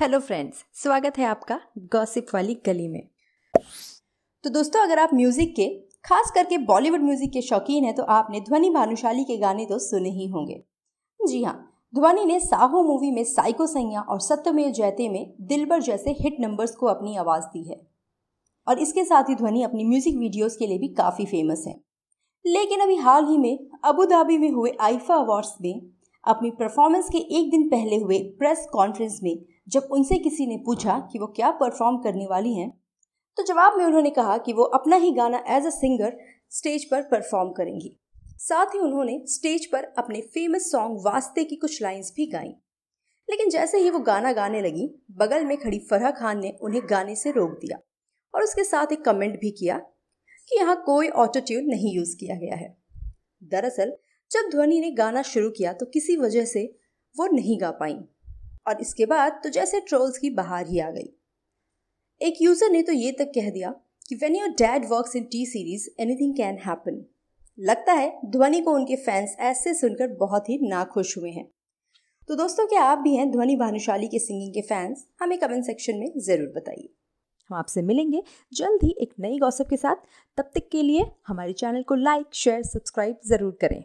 hello friends स्वागत है आपका गॉसिप वाली गली में तो दोस्तों अगर आप म्यूज़िक के खास करके बॉलीवुड म्यूज़िक के शौकीन हैं तो आपने ध्वनि भानुशाली के गाने तो सुने ही होंगे जी हाँ ध्वनि ने साहू मूवी में साइको सैया और सत्यमेव जयते में दिलबर जैसे हिट नंबर्स को अपनी आवाज़ दी है और इसके साथ ही ध्वनि अपनी म्यूज़िक वीडियोस के लिए भी काफ़ी फेमस हैं लेकिन अभी हाल ही में अबू धाबी में हुए आइफा अवार्ड्स में अपनी परफॉर्मेंस के एक दिन पहले हुए प्रेस कॉन्फ्रेंस में जब उनसे किसी ने पूछा कि वो क्या परफॉर्म करने वाली हैं तो जवाब में उन्होंने कहा कि वो अपना ही गाना एज अ सिंगर स्टेज पर परफॉर्म करेंगी साथ ही उन्होंने स्टेज पर अपने फेमस सॉन्ग वास्ते की कुछ लाइंस भी गाई लेकिन जैसे ही वो गाना गाने लगी बगल में खड़ी फरहा खान ने उन्हें गाने से रोक दिया और उसके साथ एक कमेंट भी किया कि यहाँ कोई ऑटो नहीं यूज़ किया गया है दरअसल जब ध्वनि ने गाना शुरू किया तो किसी वजह से वो नहीं गा पाई और इसके बाद तो जैसे ट्रोल्स की बाहर ही आ गई एक यूज़र ने तो ये तक कह दिया कि when your dad works in T Series anything can happen लगता है ध्वनि को उनके फैंस ऐसे सुनकर बहुत ही नाखुश हुए हैं तो दोस्तों क्या आप भी हैं ध्वनि भानुशाली के सिंगिंग के फैंस हमें कमेंट सेक्शन में ज़रूर बताइए हम आपसे मिलेंगे जल्द ही एक नई गॉसिप के साथ तब तक के लिए हमारे चैनल को लाइक शेयर सब्सक्राइब ज़रूर करें